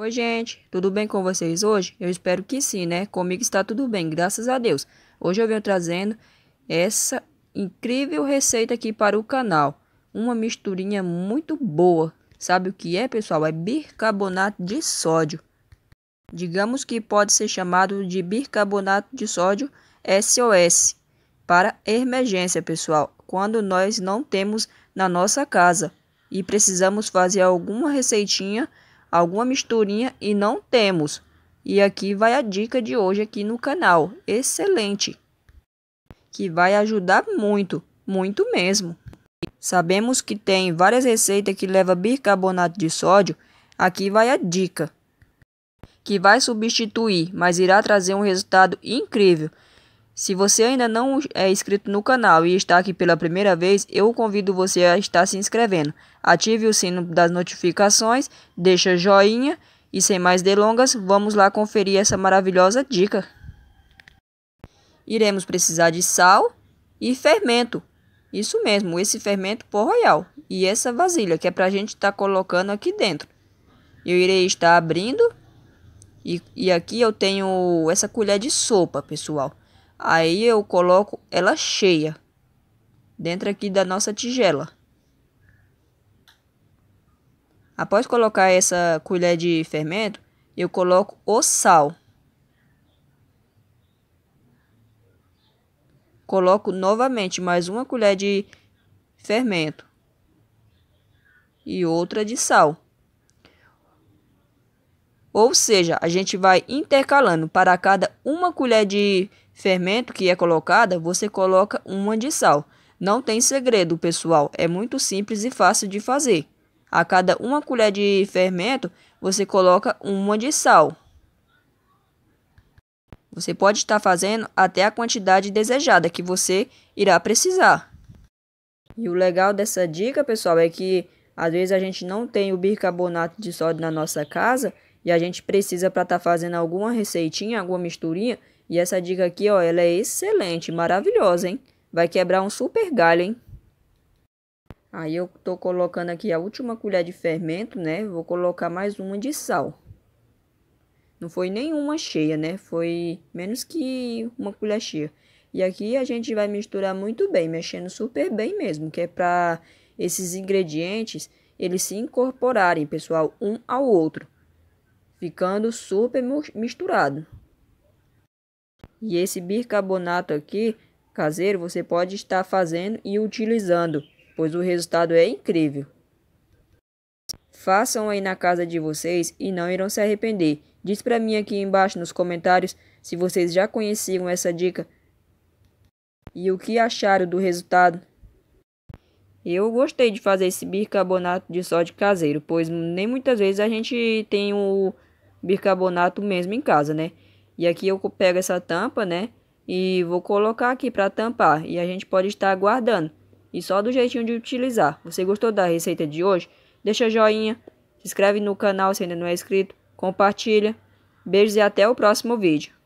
Oi, gente, tudo bem com vocês hoje? Eu espero que sim, né? Comigo está tudo bem, graças a Deus. Hoje eu venho trazendo essa incrível receita aqui para o canal. Uma misturinha muito boa. Sabe o que é, pessoal? É bicarbonato de sódio. Digamos que pode ser chamado de bicarbonato de sódio SOS para emergência, pessoal, quando nós não temos na nossa casa e precisamos fazer alguma receitinha alguma misturinha e não temos. E aqui vai a dica de hoje aqui no canal. Excelente! Que vai ajudar muito, muito mesmo. Sabemos que tem várias receitas que leva bicarbonato de sódio. Aqui vai a dica. Que vai substituir, mas irá trazer um resultado incrível. Se você ainda não é inscrito no canal e está aqui pela primeira vez, eu convido você a estar se inscrevendo. Ative o sino das notificações, deixa joinha e sem mais delongas, vamos lá conferir essa maravilhosa dica. Iremos precisar de sal e fermento. Isso mesmo, esse fermento por royal e essa vasilha que é para a gente estar tá colocando aqui dentro. Eu irei estar abrindo e, e aqui eu tenho essa colher de sopa, pessoal. Aí eu coloco ela cheia dentro aqui da nossa tigela. Após colocar essa colher de fermento, eu coloco o sal. Coloco novamente mais uma colher de fermento e outra de sal. Ou seja, a gente vai intercalando para cada uma colher de fermento que é colocada, você coloca uma de sal. Não tem segredo, pessoal, é muito simples e fácil de fazer. A cada uma colher de fermento, você coloca uma de sal. Você pode estar fazendo até a quantidade desejada que você irá precisar. E o legal dessa dica, pessoal, é que às vezes a gente não tem o bicarbonato de sódio na nossa casa e a gente precisa para estar tá fazendo alguma receitinha, alguma misturinha. E essa dica aqui, ó, ela é excelente, maravilhosa, hein? Vai quebrar um super galho, hein? Aí eu tô colocando aqui a última colher de fermento, né? Vou colocar mais uma de sal. Não foi nenhuma cheia, né? Foi menos que uma colher cheia. E aqui a gente vai misturar muito bem, mexendo super bem mesmo, que é para esses ingredientes eles se incorporarem, pessoal, um ao outro ficando super misturado. E esse bicarbonato aqui, caseiro, você pode estar fazendo e utilizando, pois o resultado é incrível. Façam aí na casa de vocês e não irão se arrepender. Diz para mim aqui embaixo nos comentários se vocês já conheciam essa dica e o que acharam do resultado. Eu gostei de fazer esse bicarbonato de sódio caseiro, pois nem muitas vezes a gente tem o bicarbonato mesmo em casa, né? E aqui eu pego essa tampa, né? E vou colocar aqui para tampar. E a gente pode estar aguardando. E só do jeitinho de utilizar. Você gostou da receita de hoje? Deixa joinha, se inscreve no canal se ainda não é inscrito, compartilha. Beijos e até o próximo vídeo.